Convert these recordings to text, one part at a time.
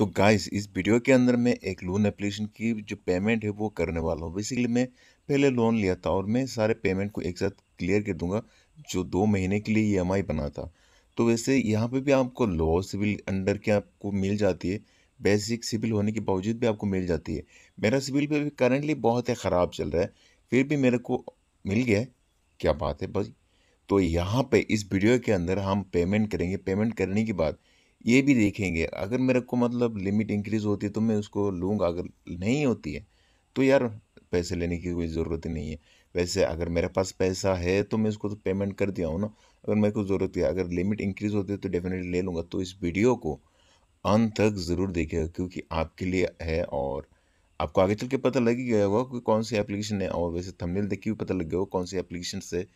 तो गाइस इस वीडियो के अंदर मैं एक लोन एप्लीकेशन की जो पेमेंट है वो करने वाला हूँ बेसिकली मैं पहले लोन लिया था और मैं सारे पेमेंट को एक साथ क्लियर कर दूंगा जो दो महीने के लिए ई बना था तो वैसे यहाँ पे भी आपको लो सिविल अंडर के आपको मिल जाती है बेसिक सिविल होने के बावजूद भी आपको मिल जाती है मेरा सिविल पर भी करेंटली बहुत ही ख़राब चल रहा है फिर भी मेरे को मिल गया क्या बात है भाई तो यहाँ पर इस वीडियो के अंदर हम पेमेंट करेंगे पेमेंट करने के बाद ये भी देखेंगे अगर मेरे को मतलब लिमिट इंक्रीज़ होती है तो मैं उसको लूँगा अगर नहीं होती है तो यार पैसे लेने की कोई ज़रूरत ही नहीं है वैसे अगर मेरे पास पैसा है तो मैं उसको तो पेमेंट कर दिया हूँ ना अगर मेरे को ज़रूरत है अगर लिमिट इंक्रीज़ होती है तो डेफिनेटली ले लूँगा तो इस वीडियो को अंत तक ज़रूर देखेगा क्योंकि आपके लिए है और आपको आगे चल के पता लग ही गया होगा कि कौन सी एप्लीकेशन है और वैसे थंबनेल देख के भी पता लग गया होगा कौन सी एप्लीकेशन से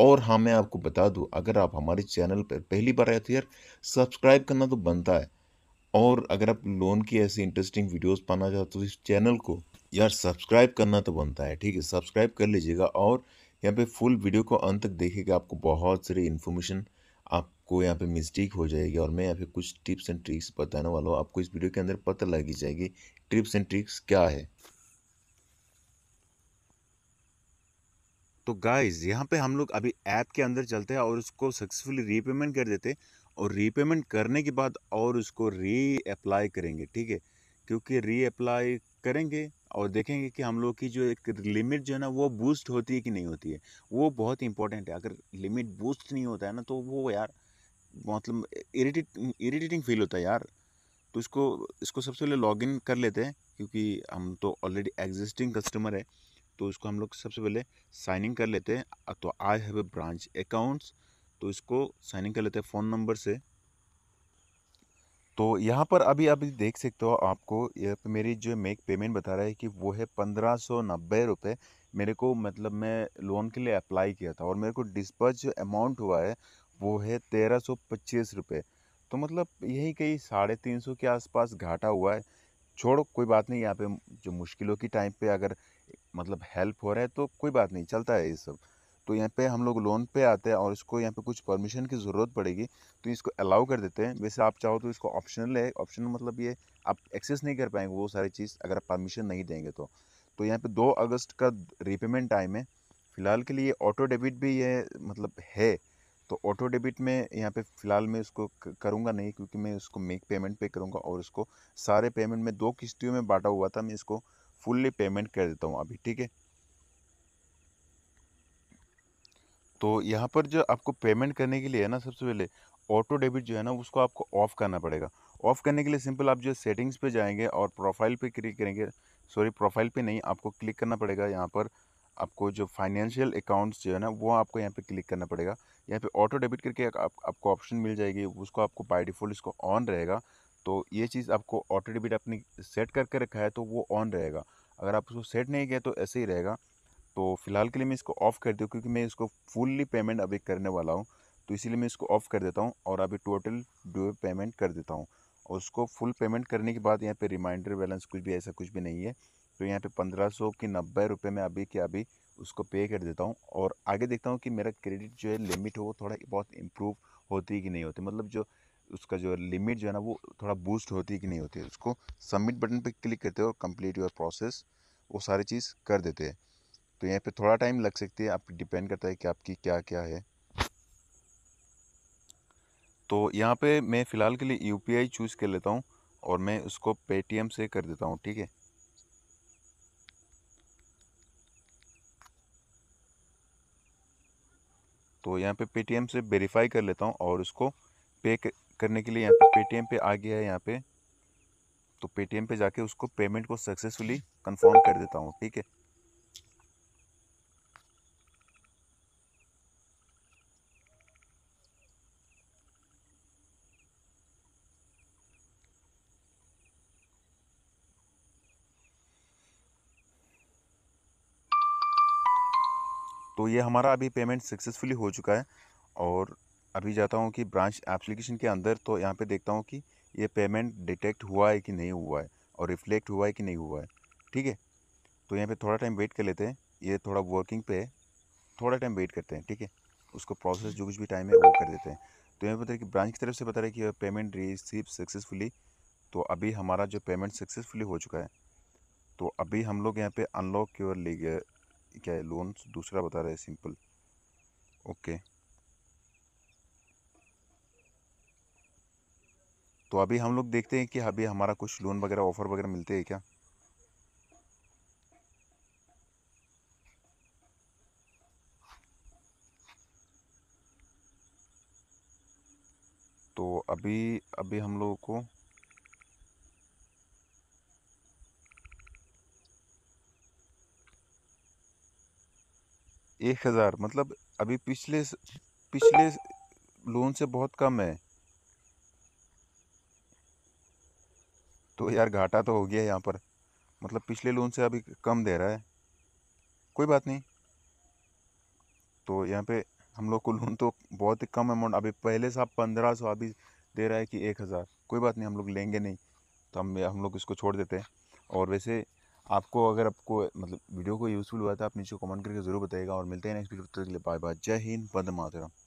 और हाँ मैं आपको बता दूँ अगर आप हमारे चैनल पर पहली बार आए तो यार सब्सक्राइब करना तो बनता है और अगर आप लोन की ऐसी इंटरेस्टिंग वीडियोस पाना चाहते हो तो इस चैनल को यार सब्सक्राइब करना तो बनता है ठीक है सब्सक्राइब कर लीजिएगा और यहाँ पे फुल वीडियो को अंत तक देखेगा आपको बहुत सारी इन्फॉर्मेशन आपको यहाँ पे मिस्टेक हो जाएगी और मैं यहाँ पे कुछ टिप्स एंड ट्रिक्स बताने वाला हूँ आपको इस वीडियो के अंदर पता लगी जाएगी टिप्स एंड ट्रिक्स क्या है तो गाइज़ यहाँ पे हम लोग अभी ऐप के अंदर चलते हैं और उसको सक्सेसफुली रीपेमेंट कर देते हैं और रीपेमेंट करने के बाद और उसको री अप्लाई करेंगे ठीक है क्योंकि री अप्लाई करेंगे और देखेंगे कि हम लोग की जो एक लिमिट जो है ना वो बूस्ट होती है कि नहीं होती है वो बहुत इंपॉर्टेंट है अगर लिमिट बूस्ट नहीं होता है ना तो वो यार मतलब इरीटेट इरीटेटिंग फील होता है यार तो इसको इसको सबसे पहले लॉगिन कर लेते हैं क्योंकि हम तो ऑलरेडी एग्जिस्टिंग कस्टमर है तो इसको हम लोग सबसे पहले साइनिंग कर लेते हैं तो I have a branch accounts तो इसको साइनिंग कर लेते हैं फ़ोन नंबर से तो यहाँ पर अभी अभी देख सकते हो आपको यहाँ पे मेरी जो मेक पेमेंट बता रहा है कि वो है पंद्रह सौ नब्बे रुपये मेरे को मतलब मैं लोन के लिए अप्लाई किया था और मेरे को डिस्पर्स जो अमाउंट हुआ है वो है तेरह सौ पच्चीस रुपये तो मतलब यही कहीं साढ़े तीन सौ के आसपास घाटा हुआ है छोड़ो कोई बात नहीं यहाँ पे जो मुश्किलों की टाइम पे अगर मतलब हेल्प हो रहा है तो कोई बात नहीं चलता है ये सब तो यहाँ पे हम लोग लोन पे आते हैं और इसको यहाँ पे कुछ परमिशन की ज़रूरत पड़ेगी तो इसको अलाउ कर देते हैं वैसे आप चाहो तो इसको ऑप्शनल है ऑप्शनल मतलब ये आप एक्सेस नहीं कर पाएंगे वो सारी चीज़ अगर आप परमिशन नहीं देंगे तो तो यहाँ पे दो अगस्त का रिपेमेंट टाइम है फ़िलहाल के लिए ऑटो डेबिट भी ये मतलब है तो ऑटो डेबिट में यहाँ पर फ़िलहाल मैं इसको करूँगा नहीं क्योंकि मैं इसको मेक पेमेंट पे करूँगा और इसको सारे पेमेंट में दो किस्तियों में बांटा हुआ था मैं इसको फुल्ली पेमेंट कर देता हूँ अभी ठीक है तो यहाँ पर जो आपको पेमेंट करने के लिए है ना सबसे पहले ऑटो डेबिट जो है ना उसको आपको ऑफ़ करना पड़ेगा ऑफ़ करने के लिए सिंपल आप जो सेटिंग्स पे जाएंगे और प्रोफाइल पे क्लिक करेंगे सॉरी प्रोफाइल पे नहीं आपको क्लिक करना पड़ेगा यहाँ पर आपको जो फाइनेंशियल अकाउंट्स जो है ना वो आपको यहाँ पे क्लिक करना पड़ेगा यहाँ पे ऑटो डेबिट करके आप, आपको ऑप्शन मिल जाएगी उसको आपको बाई डिफ़ॉल्ट इसको ऑन रहेगा तो ये चीज़ आपको ऑटो डिबिट आपने सेट करके रखा है तो वो ऑन रहेगा अगर आप उसको सेट नहीं किया तो ऐसे ही रहेगा तो फिलहाल के लिए मैं इसको ऑफ़ कर दूँ क्योंकि मैं इसको फुल्ली पेमेंट अभी करने वाला हूँ तो इसीलिए मैं इसको ऑफ़ कर देता हूँ और अभी टोटल ड्यू पेमेंट कर देता हूँ और उसको फुल पेमेंट करने के बाद यहाँ पे रिमाइंडर बैलेंस कुछ भी ऐसा कुछ भी नहीं है तो यहाँ पे पंद्रह सौ की नब्बे रुपये में अभी के अभी उसको पे कर देता हूँ और आगे देखता हूँ कि मेरा क्रेडिट जो है लिमिट हो थोड़ा बहुत इम्प्रूव होती है कि नहीं होती मतलब जो उसका जो लिमिट जो है ना वो थोड़ा बूस्ट होती है कि नहीं होती है उसको सबमिट बटन पर क्लिक करते हो और कम्प्लीट योर प्रोसेस वो सारी चीज़ कर देते हैं तो यहाँ पे थोड़ा टाइम लग सकती है आप डिपेंड करता है कि आपकी क्या क्या है तो यहाँ पे मैं फ़िलहाल के लिए यू चूज़ कर लेता हूँ और मैं उसको पेटीएम से कर देता हूँ ठीक है तो यहाँ पे पेटीएम से वेरीफाई कर लेता हूँ और उसको पे कर... करने के लिए यहाँ पे पेटीएम पे आ गया है यहाँ पे तो पेटीएम पे जाके उसको पेमेंट को सक्सेसफुली कंफर्म कर देता हूँ ठीक है तो ये हमारा अभी पेमेंट सक्सेसफुली हो चुका है और अभी जाता हूँ कि ब्रांच एप्लीकेशन के अंदर तो यहाँ पे देखता हूँ कि ये पेमेंट डिटेक्ट हुआ है कि नहीं हुआ है और रिफ्लेक्ट हुआ है कि नहीं हुआ है ठीक है तो यहाँ पे थोड़ा टाइम वेट कर लेते हैं ये थोड़ा वर्किंग पे है थोड़ा टाइम वेट करते हैं ठीक है उसको प्रोसेस जो कुछ भी टाइम है वो कर देते हैं तो यहाँ बता रहे कि ब्रांच की तरफ से बता रहे कि पेमेंट रिसीव सक्सेसफुली तो अभी हमारा जो पेमेंट सक्सेसफुली हो चुका है तो अभी हम लोग यहाँ पर अनलॉक ओर ले गए क्या है लोन दूसरा बता रहे सिंपल ओके तो अभी हम लोग देखते हैं कि अभी हमारा कुछ लोन वगैरह ऑफ़र वगैरह मिलते हैं क्या तो अभी अभी हम लोगों को एक हज़ार मतलब अभी पिछले पिछले लोन से बहुत कम है तो यार घाटा तो हो गया यहाँ पर मतलब पिछले लोन से अभी कम दे रहा है कोई बात नहीं तो यहाँ पे हम लोग को लोन तो बहुत ही कम अमाउंट अभी पहले साहब पंद्रह सौ अभी दे रहा है कि एक हज़ार कोई बात नहीं हम लोग लेंगे नहीं तो हम हम लोग इसको छोड़ देते हैं और वैसे आपको अगर आपको मतलब वीडियो को यूज़फुल हुआ था तो आप नीचे कमेंट करके ज़रूर बताइएगा और मिलते हैं नेक्स्ट वीडियो तक तो बाय बाय जय हिंद बंद मातरम